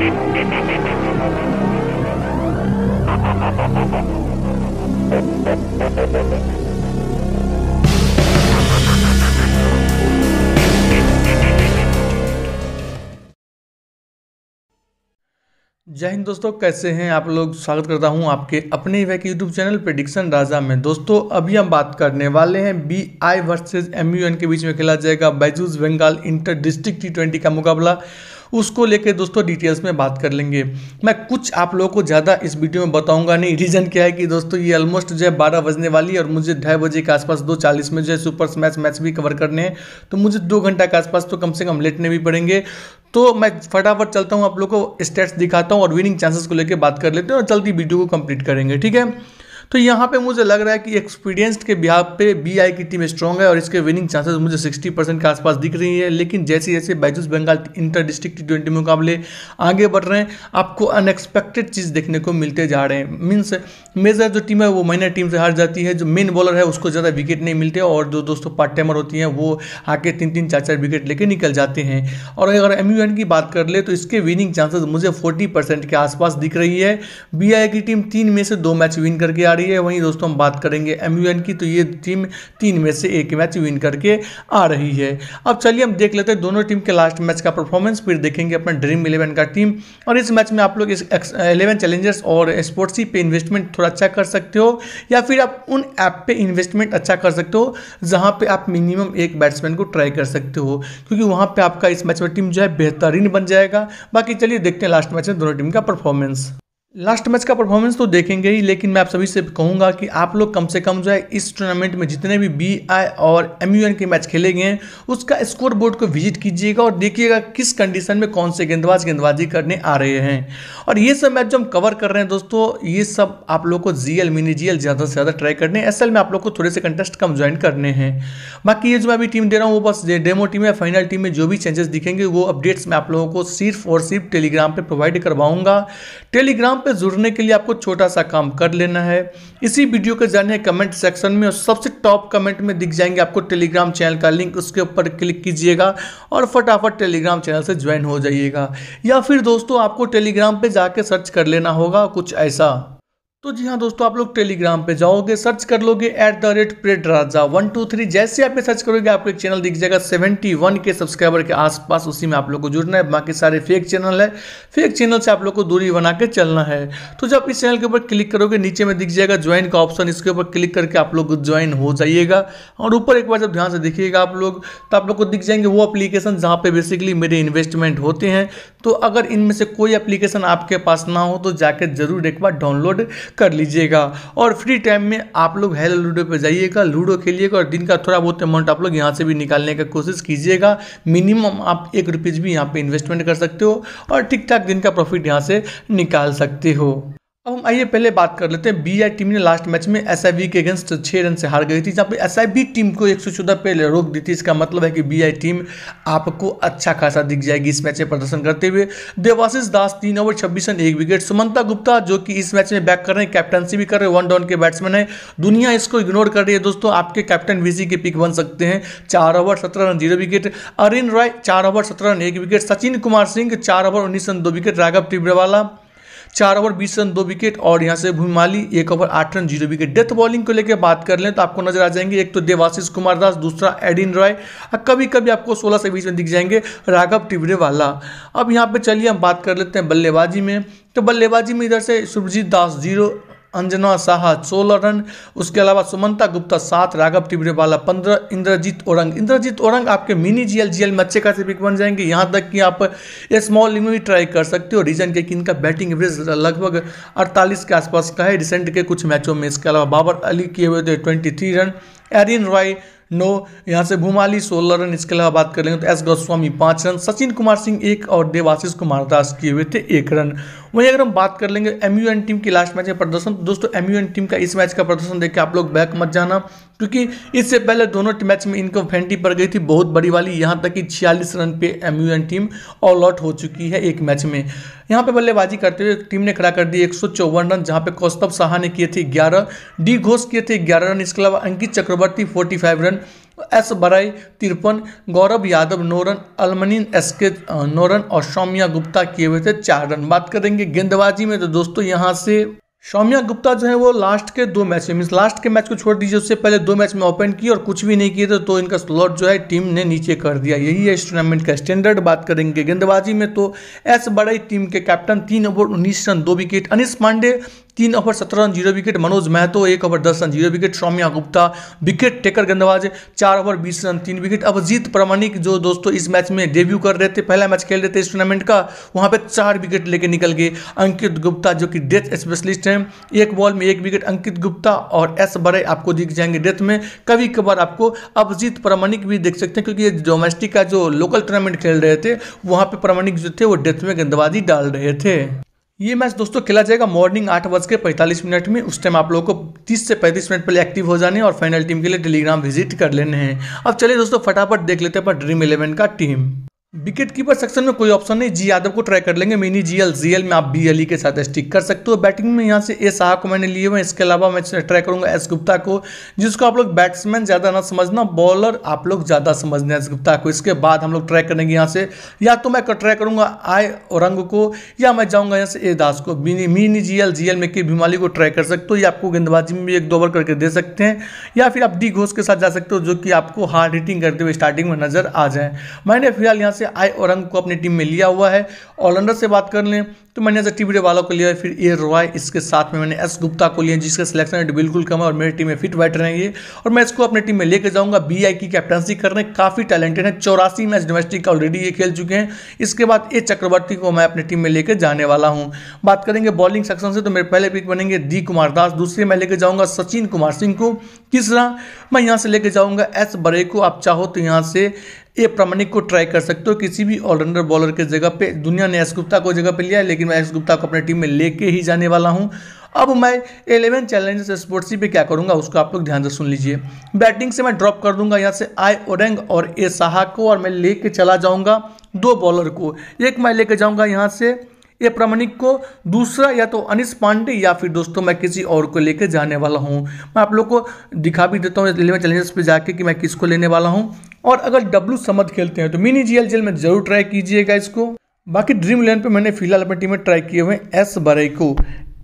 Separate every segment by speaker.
Speaker 1: जय हिंद दोस्तों कैसे हैं आप लोग स्वागत करता हूं आपके अपने वैक यूट्यूब चैनल प्रडिक्शन राजा में दोस्तों अभी हम बात करने वाले हैं बी आई वर्सेज एम के बीच में खेला जाएगा Byju's Bengal inter district T twenty का मुकाबला उसको लेकर दोस्तों डिटेल्स में बात कर लेंगे मैं कुछ आप लोगों को ज़्यादा इस वीडियो में बताऊंगा नहीं रीज़न क्या है कि दोस्तों ये ऑलमोस्ट जो है बारह बजने वाली है और मुझे ढाई बजे के आसपास दो चालीस में जो है सुपर स्मैच मैच भी कवर करने हैं तो मुझे दो घंटा के आसपास तो कम से कम लेटने भी पड़ेंगे तो मैं फटाफट चलता हूँ आप लोग को स्टेट्स दिखाता हूँ और विनिंग चांसेस को लेकर बात कर लेते हैं और जल्दी वीडियो को कंप्लीट करेंगे ठीक है तो यहाँ पे मुझे लग रहा है कि एक्सपीरियंस्ड के बिहार पे बी आई की टीम स्ट्रॉन्ग है और इसके विनिंग चांसेस मुझे सिक्सटी परसेंट के आसपास दिख रही है लेकिन जैसे जैसे Byju's Bengal inter district T twenty मुकाबले आगे बढ़ रहे हैं आपको अनएक्सपेक्टेड चीज़ देखने को मिलते जा रहे हैं मीन्स मेजर जो टीम है वो माइनर टीम से हार जाती है जो मेन बॉलर है उसको ज़्यादा विकेट नहीं मिलते और जो दोस्तों पार्ट टाइमर होती हैं वो आके तीन तीन चार चार विकेट लेके निकल जाते हैं और अगर एम की बात कर ले तो इसके विनिंग चांसेस मुझे फोर्टी परसेंट के आसपास दिख रही है बी की टीम तीन में से दो मैच विन करके आ रही है वहीं दोस्तों हम बात करेंगे एम की तो ये टीम तीन में से एक मैच विन करके आ रही है अब चलिए हम देख लेते हैं दोनों टीम के लास्ट मैच का परफॉर्मेंस फिर देखेंगे अपना ड्रीम इलेवन का टीम और इस मैच में आप लोग इस एलेवन चैलेंजर्स और स्पोर्ट्स पे इन्वेस्टमेंट थोड़ा अच्छा कर सकते हो या फिर आप उन ऐप पर इन्वेस्टमेंट अच्छा कर सकते हो जहाँ पर आप मिनिमम एक बैट्समैन को ट्राई कर सकते हो क्योंकि वहाँ पर आपका इस मैच में टीम जो है बेहतरीन बन जाएगा बाकी चलिए देखते हैं लास्ट मैच में दोनों टीम का परफॉर्मेंस लास्ट मैच का परफॉर्मेंस तो देखेंगे ही लेकिन मैं आप सभी से कहूंगा कि आप लोग कम से कम जो है इस टूर्नामेंट में जितने भी बी आई और एम यू एन के मैच खेले गए हैं उसका स्कोर बोर्ड को विजिट कीजिएगा और देखिएगा किस कंडीशन में कौन से गेंदबाज गेंदबाजी करने आ रहे हैं और ये सब मैच जो हम कवर कर रहे हैं दोस्तों ये सब आप लोग को G L mini G L ज़्यादा से ज़्यादा ट्राई करने हैं एस एल में आप लोग को थोड़े से कंटेस्ट कम ज्वाइन करने हैं बाकी ये जो मैं अभी टीम दे रहा हूँ वो बस डेमो टीम या फाइनल टीम में जो भी चेंजेस दिखेंगे वो अपडेट्स मैं आप लोगों को सिर्फ और सिर्फ टेलीग्राम पर प्रोवाइड करवाऊँगा टेलीग्राम एग्जाम पे जुड़ने के लिए आपको छोटा सा काम कर लेना है इसी वीडियो के जानिए कमेंट सेक्शन में और सबसे टॉप कमेंट में दिख जाएंगे आपको टेलीग्राम चैनल का लिंक उसके ऊपर क्लिक कीजिएगा और फटाफट टेलीग्राम चैनल से ज्वाइन हो जाइएगा या फिर दोस्तों आपको टेलीग्राम पर जाके सर्च कर लेना होगा कुछ ऐसा तो जी हाँ दोस्तों आप लोग टेलीग्राम पे जाओगे सर्च कर लोगे एट द रेट प्रेड राजा वन टू थ्री जैसे आप सर्च करोगे आपको एक चैनल दिख जाएगा सेवेंटी वन के सब्सक्राइबर के आसपास उसी में आप लोग को जुड़ना है बाकी सारे फेक चैनल है फेक चैनल से आप लोग को दूरी बना के चलना है तो जब इस चैनल के ऊपर क्लिक करोगे नीचे में दिख जाएगा ज्वाइन का ऑप्शन इसके ऊपर क्लिक करके आप लोग ज्वाइन हो जाइएगा और ऊपर एक बार जब ध्यान से देखिएगा आप लोग तो आप लोग को दिख जाएंगे वो अप्लीकेशन जहाँ पर बेसिकली मेरे इन्वेस्टमेंट होते हैं तो अगर इनमें से कोई अप्लीकेशन आपके पास ना हो तो जाकर जरूर एक बार डाउनलोड कर लीजिएगा और फ्री टाइम में आप लोग हेलो लूडो पर जाइएगा लूडो खेलिएगा और दिन का थोड़ा बहुत अमाउंट आप लोग यहाँ से भी निकालने का कोशिश कीजिएगा मिनिमम आप एक रुपीज़ भी यहाँ पर इन्वेस्टमेंट कर सकते हो और ठीक ठाक दिन का प्रॉफिट यहाँ से निकाल सकते हो अब हम आइए पहले बात कर लेते हैं बीआई टीम ने लास्ट मैच में एस के अगेंस्ट छः रन से हार गई थी जहाँ पे एस टीम को एक सौ पे रोक दी थी इसका मतलब है कि बीआई टीम आपको अच्छा खासा दिख जाएगी इस मैच में प्रदर्शन करते हुए देवाशीष दास तीन ओवर छब्बीस रन एक विकेट सुमंता गुप्ता जो कि इस मैच में बैक कर रहे हैं कैप्टनसी भी कर रहे हैं वन डाउन के बैट्समैन है दुनिया इसको इग्नोर कर रही है दोस्तों आपके कैप्टन वी के पिक बन सकते हैं चार ओवर सत्रह run zero wicket Arin Roy चार ओवर सत्रह रन एक विकेट सचिन कुमार सिंह चार ओवर उन्नीस रन दो विकेट राघव टिब्रेवाला चार ओवर बीस रन दो विकेट और यहाँ से भूमाली एक ओवर आठ run zero wicket death bowling को लेकर बात कर लें तो आपको नजर आ जाएंगे एक तो देवाशीष कुमार दास दूसरा एडिन रॉय और कभी कभी आपको सोलह से बीस में दिख जाएंगे राघव वाला अब यहाँ पर चलिए हम बात कर लेते हैं बल्लेबाजी में तो बल्लेबाजी में इधर से सुरजीत दास जीरो अंजना शाह सोलह रन उसके अलावा सुमंता गुप्ता सात राघव टिबरेवाला पंद्रह इंद्रजीत औरंग इंद्रजीत औरंग आपके मिनी जीएल जीएल में अच्छे खासे पिक बन जाएंगे यहाँ तक कि आप स्मॉल लिंग में भी ट्राई कर सकते हो रीजन के कि इनका बैटिंग एवरेज लगभग अड़तालीस के आसपास का है रिसेंट के कुछ मैचों में इसके अलावा बाबर अली किए हुए थे ट्वेंटी रन एरिन रॉय नौ यहाँ से भूमाली सोलह रन इसके अलावा बात कर लेंगे तो एस गोस्वामी पाँच रन सचिन कुमार सिंह एक और देवाशीष कुमार दास किए हुए थे एक रन वहीं अगर हम बात कर लेंगे एम टीम की लास्ट मैच का प्रदर्शन तो दोस्तों एम टीम का इस मैच का प्रदर्शन देख के आप लोग बैक मत जाना क्योंकि इससे पहले दोनों मैच में इनको फेंटी पड़ गई थी बहुत बड़ी वाली यहाँ तक कि छियालीस रन पे एम टीम ऑल आउट हो चुकी है एक मैच में यहाँ पे बल्लेबाजी करते हुए टीम ने खड़ा कर दी एक रन जहाँ पे कौस्तभ साहा ने किए थे ग्यारह डी घोष किए थे ग्यारह रन इसके अलावा Ankit Chakraborty forty run S Barai तिरपन गौरव यादव नोरन रन अलमनिन एस के नोरन रन और सौम्या गुप्ता किए हुए थे चार रन बात करेंगे गेंदबाजी में तो दोस्तों यहाँ से सौम्या गुप्ता जो है वो लास्ट के दो मैच में मीन लास्ट के मैच को छोड़ दीजिए उससे पहले दो मैच में ओपन किए और कुछ भी नहीं किए थे तो इनका स्लॉट जो है टीम ने नीचे कर दिया यही है इस टूर्नामेंट का स्टैंडर्ड बात करेंगे गेंदबाजी में तो एस बड़ई टीम के कैप्टन तीन ओवर उन्नीस रन दो विकेट अनिश पांडे तीन ओवर सत्रह run zero wicket Manoj Mahato एक ओवर दस run zero wicket Saumya Gupta wicket taker गेंदबाज चार ओवर बीस रन तीन विकेट अब जीत प्रमाणिक जो दोस्तों इस मैच में डेब्यू कर रहे थे पहला मैच खेल रहे थे इस टूर्नामेंट का वहाँ पर चार विकेट लेके निकल गए अंकित गुप्ता जो कि डेथ स्पेशलिस्ट हैं एक बॉल में एक विकेट अंकित गुप्ता और एस बड़े आपको दिख जाएंगे डेथ में कभी कभार आपको अभिजीत प्रमाणिक भी देख सकते हैं क्योंकि ये डोमेस्टिक का जो लोकल टूर्नामेंट खेल रहे थे वहाँ पे प्रमाणिक जो थे वो डेथ में गेंदबाजी डाल रहे थे ये मैच दोस्तों खेला जाएगा मॉर्निंग आठ बज के पैंतालीस मिनट में उस टाइम आप लोगों को तीस से पैंतीस मिनट पहले एक्टिव हो जाने और फाइनल टीम के लिए टेलीग्राम विजिट कर लेने हैं अब चलिए दोस्तों फटाफट देख लेते हैं अपना ड्रीम इलेवन का टीम विकेट कीपर सेक्शन में कोई ऑप्शन नहीं जी यादव को ट्राई कर लेंगे मिनी जीएल जीएल में आप बी अली e के साथ स्टिक कर सकते हो बैटिंग में यहाँ से ए शाह को मैंने लिए हुए इसके अलावा मैं ट्राई करूंगा एस गुप्ता को जिसको आप लोग बैट्समैन ज़्यादा ना समझना बॉलर आप लोग ज़्यादा समझना एस गुप्ता को इसके बाद हम लोग ट्राई करेंगे यहाँ से या तो मैं ट्राई करूंगा आय औरंग को या मैं जाऊँगा यहाँ से ए दास को mini G L G L में के भिमाली को ट्राई कर सकते हो या आपको गेंदबाजी में भी एक दो ओवर करके दे सकते हैं या फिर आप डी घोष के साथ जा सकते हो जो कि आपको हार्ड हिटिंग करते हुए स्टार्टिंग में नजर आ जाए मैंने फिलहाल यहाँ से आए और अंग को अपनी टीम में लिया हुआ है ऑलराउंडर से बात कर लें तो मैंने ऐसे टीवी वालों को लिया है फिर ए रॉय इसके साथ में मैंने एस गुप्ता को लिया जिसका सिलेक्शन रेट बिल्कुल कम है और मेरी टीम में फिट बैठ रहे हैं ये और मैं इसको अपनी टीम में लेकर जाऊंगा बी आई की कैप्टनसी करने काफ़ी टैलेंटेड है चौरासी मैच डोमेस्टिक का ऑलरेडी ये खेल चुके हैं इसके बाद ए चक्रवर्ती को मैं अपनी टीम में लेकर जाने वाला हूँ बात करेंगे बॉलिंग सेक्शन से तो मेरे पहले पिक बनेंगे डी कुमार दास दूसरे मैं लेकर जाऊँगा सचिन कुमार सिंह को तीसरा मैं यहाँ से लेकर जाऊँगा एस बरे को आप चाहो तो यहाँ से ये प्रमाणिक को ट्राई कर सकते हो किसी भी ऑलराउंडर बॉलर के जगह पे दुनिया ने एस गुप्ता को जगह पे लिया है लेकिन मैं एस गुप्ता को अपने टीम में लेके ही जाने वाला हूँ अब मैं इलेवन चैलेंजर्स स्पोर्ट्स पे क्या करूँगा उसको आप लोग ध्यान से सुन लीजिए बैटिंग से मैं ड्रॉप कर दूंगा यहाँ से आई ओरेंग और ए साहा को और मैं लेके चला जाऊँगा दो बॉलर को एक मैं लेके जाऊँगा यहाँ से ये प्रमाणिक को दूसरा या तो अनिश पांडे या फिर दोस्तों मैं किसी और को लेकर जाने वाला हूँ मैं आप लोग को दिखा भी देता हूँ रेलवे चैलेंजेस पे जाके कि मैं किसको लेने वाला हूँ और अगर डब्लू समझ खेलते हैं तो मिनी जी एल में जरूर ट्राई कीजिएगा इसको बाकी ड्रीम इलेवन पे मैंने फिलहाल अपनी टीम में ट्राई किए हुए एस बरई को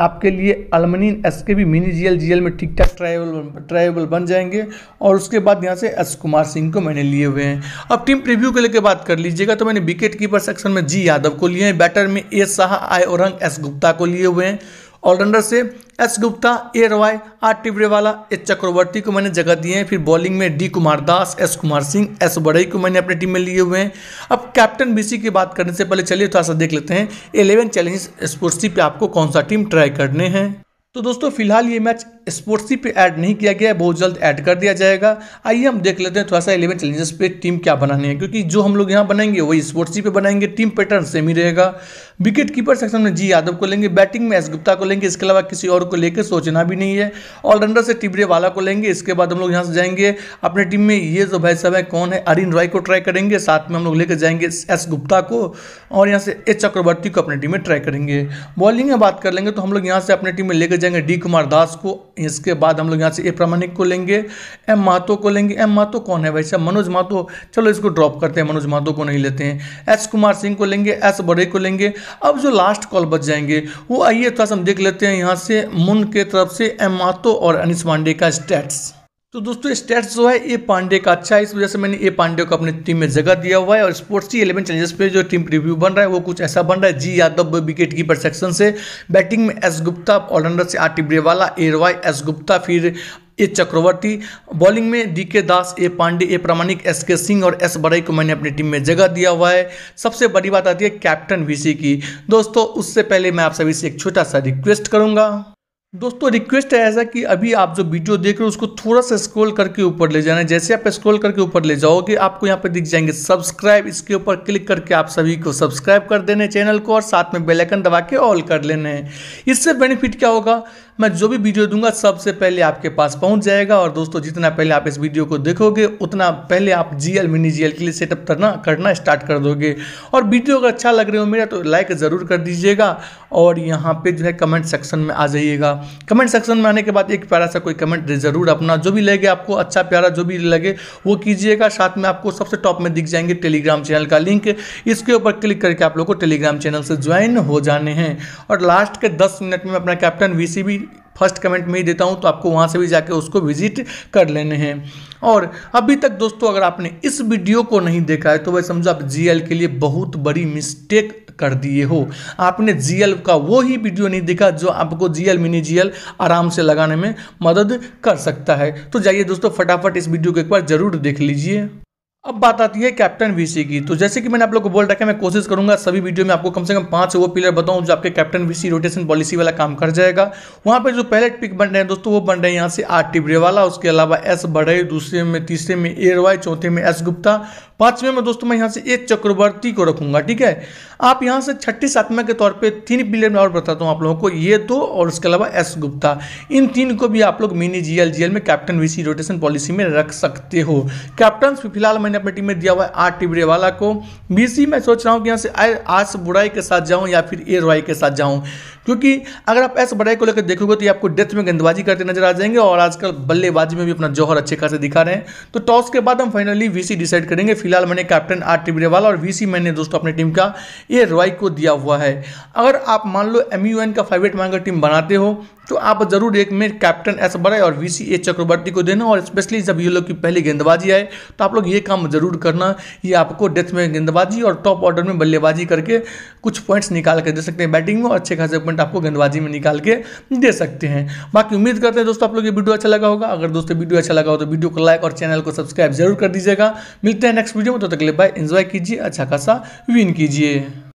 Speaker 1: आपके लिए अलमनिन एस के भी मिनी जीएल जीएल में ठीक ठाक ट्राइवल ट्राइवल बन जाएंगे और उसके बाद यहाँ से एस कुमार सिंह को मैंने लिए हुए हैं अब टीम प्रीव्यू के लेकर बात कर लीजिएगा तो मैंने विकेट कीपर सेक्शन में जी यादव को लिए हैं बैटर में ए शाह आय औरंग एस गुप्ता को लिए हुए हैं ऑलराउंडर से S Gupta A Roy R Tibrewala H Chakraborty को मैंने जगह दिए हैं फिर बॉलिंग में D Kumar Das S Kumar Singh S Barai को मैंने अपनी टीम में लिए हुए हैं अब कैप्टन बीसी की बात करने से पहले चलिए थोड़ा सा देख लेते हैं इलेवन चैलेंज स्पोर्ट्स पे आपको कौन सा टीम ट्राई करने हैं तो दोस्तों फिलहाल ये मैच स्पोर्ट्सी पे ऐड नहीं किया गया है बहुत जल्द ऐड कर दिया जाएगा आइए हम देख लेते हैं थोड़ा सा इलेवन चैलेंजेस पे टीम क्या बनानी है क्योंकि जो हम लोग यहाँ बनाएंगे वही स्पोर्ट्सी पे बनाएंगे टीम पैटर्न सेम ही रहेगा विकेट कीपर सेक्शन में जी यादव को लेंगे बैटिंग में एस गुप्ता को लेंगे इसके अलावा किसी और को लेकर सोचना भी नहीं है ऑलराउंडर से टिबरे वाला को लेंगे इसके बाद हम लोग यहाँ से जाएंगे अपने टीम में ये जो भाई साहब है कौन है अरिन रॉय को ट्राई करेंगे साथ में हम लोग लेकर जाएंगे एस गुप्ता को और यहाँ से एच चक्रवर्ती को अपनी टीम में ट्राई करेंगे बॉलिंग में बात कर लेंगे तो हम लोग यहाँ से अपनी टीम में लेकर जाएंगे डी कुमार दास को इसके बाद हम लोग यहाँ से ए प्रामाणिक को लेंगे एम महतो को लेंगे एम महतो कौन है भाई साहब मनोज महतो चलो इसको ड्रॉप करते हैं मनोज महतो को नहीं लेते हैं एस कुमार सिंह को लेंगे एस बड़े को लेंगे अब जो लास्ट कॉल बच जाएंगे वो आइए थोड़ा सा हम देख लेते हैं यहाँ से मुन के तरफ से एम महतो और अनिस पांडे का स्टेट्स तो दोस्तों स्टेट्स जो है ए पांडे का अच्छा है इस वजह से मैंने ए पांडे को अपनी टीम में जगह दिया हुआ है और स्पोर्ट्स की इलेवन चैलेंजेस पे जो टीम प्रिव्यू बन रहा है वो कुछ ऐसा बन रहा है G Yadav wicket keeper section से बैटिंग में एस गुप्ता ऑलराउंडर से R Tibrewala A Roy S Gupta फिर ए चक्रवर्ती बॉलिंग में डी के दास ए पांडे ए प्रामाणिक एस के सिंह और एस बड़ई को मैंने अपनी टीम में जगह दिया हुआ है सबसे बड़ी बात आती है कैप्टन वीसी की दोस्तों उससे पहले मैं आप सभी से एक छोटा सा रिक्वेस्ट करूँगा दोस्तों रिक्वेस्ट है ऐसा कि अभी आप जो वीडियो देख रहे हो उसको थोड़ा सा स्क्रॉल करके ऊपर ले जाना जैसे आप स्क्रॉल करके ऊपर ले जाओगे आपको यहाँ पे दिख जाएंगे सब्सक्राइब इसके ऊपर क्लिक करके आप सभी को सब्सक्राइब कर देने चैनल को और साथ में बेलाइकन दबा के ऑल कर लेने इससे बेनिफिट क्या होगा मैं जो भी वीडियो दूंगा सबसे पहले आपके पास पहुंच जाएगा और दोस्तों जितना पहले आप इस वीडियो को देखोगे उतना पहले आप जीएल मिनी जीएल के लिए सेटअप करना करना स्टार्ट कर दोगे और वीडियो अगर अच्छा लग रहे हो मेरा तो लाइक ज़रूर कर दीजिएगा और यहाँ पे जो है कमेंट सेक्शन में आ जाइएगा कमेंट सेक्शन में आने के बाद एक प्यारा सा कोई कमेंट ज़रूर अपना जो भी लगे आपको अच्छा प्यारा जो भी लगे वो कीजिएगा साथ में आपको सबसे टॉप में दिख जाएंगे टेलीग्राम चैनल का लिंक इसके ऊपर क्लिक करके आप लोग को टेलीग्राम चैनल से ज्वाइन हो जाने हैं और लास्ट के दस मिनट में अपना कैप्टन वी फर्स्ट कमेंट में ही देता हूँ तो आपको वहाँ से भी जाके उसको विजिट कर लेने हैं और अभी तक दोस्तों अगर आपने इस वीडियो को नहीं देखा है तो वह समझो आप जीएल के लिए बहुत बड़ी मिस्टेक कर दिए हो आपने जीएल का वो ही वीडियो नहीं देखा जो आपको जीएल मिनी जीएल आराम से लगाने में मदद कर सकता है तो जाइए दोस्तों फटाफट इस वीडियो को एक बार जरूर देख लीजिए अब बात आती है कैप्टन वीसी की तो जैसे कि मैंने आप लोग को बोल रखा है मैं कोशिश करूंगा सभी वीडियो में आपको कम से कम पांच से वो पिलर बताऊं जो आपके कैप्टन वीसी रोटेशन पॉलिसी वाला काम कर जाएगा वहां पर जो पहले पिक बन रहे हैं दोस्तों वो बन रहे हैं यहाँ से आर टिबरे वाला उसके अलावा एस बढ़ई दूसरे में तीसरे में ए रॉय चौथे में एस गुप्ता पांचवें में दोस्तों मैं यहाँ से एक चक्रवर्ती को रखूंगा ठीक है आप यहाँ से छठी सातवें के तौर पर तीन पिलर में और बताता हूँ आप लोगों को ये दो और उसके अलावा एस गुप्ता इन तीन को भी आप लोग मिनी जी जीएल में कैप्टन वीसी रोटेशन पॉलिसी में रख सकते हो कैप्टन फिलहाल मैंने अपनी टीम में दिया हुआ है आर वाला को बीसी मैं सोच रहा हूँ कि यहाँ से आस बुराई के साथ जाऊँ या फिर ए रॉय के साथ जाऊँ क्योंकि अगर आप एस बड़ाई को लेकर देखोगे तो ये आपको डेथ में गेंदबाजी करते नजर आ जाएंगे और आजकल बल्लेबाजी में भी अपना जौहर अच्छे खासे दिखा रहे हैं तो टॉस के बाद हम फाइनली वीसी डिसाइड करेंगे फिलहाल मैंने कैप्टन आर बीवाल और वीसी मैंने दोस्तों अपनी टीम का ये रॉय को दिया हुआ है अगर आप मान लो एम का फेवरेट मांगकर टीम बनाते हो तो आप जरूर एक में कैप्टन एस बड़ा और वीसी ए चक्रवर्ती को देना और स्पेशली जब ये लोग की पहली गेंदबाजी आए तो आप लोग ये काम जरूर करना ये आपको डेथ में गेंदबाजी और टॉप ऑर्डर में बल्लेबाजी करके कुछ पॉइंट्स निकाल कर दे सकते हैं बैटिंग में और अच्छे खासे पॉइंट पॉइंट आपको गंदबाजी में निकाल के दे सकते हैं बाकी उम्मीद करते हैं दोस्तों आप लोग ये वीडियो अच्छा लगा होगा अगर दोस्तों वीडियो अच्छा लगा हो तो वीडियो को लाइक और चैनल को सब्सक्राइब जरूर कर दीजिएगा मिलते हैं नेक्स्ट वीडियो में तो तकलीफ बाय एंजॉय कीजिए अच्छा खासा विन कीजिए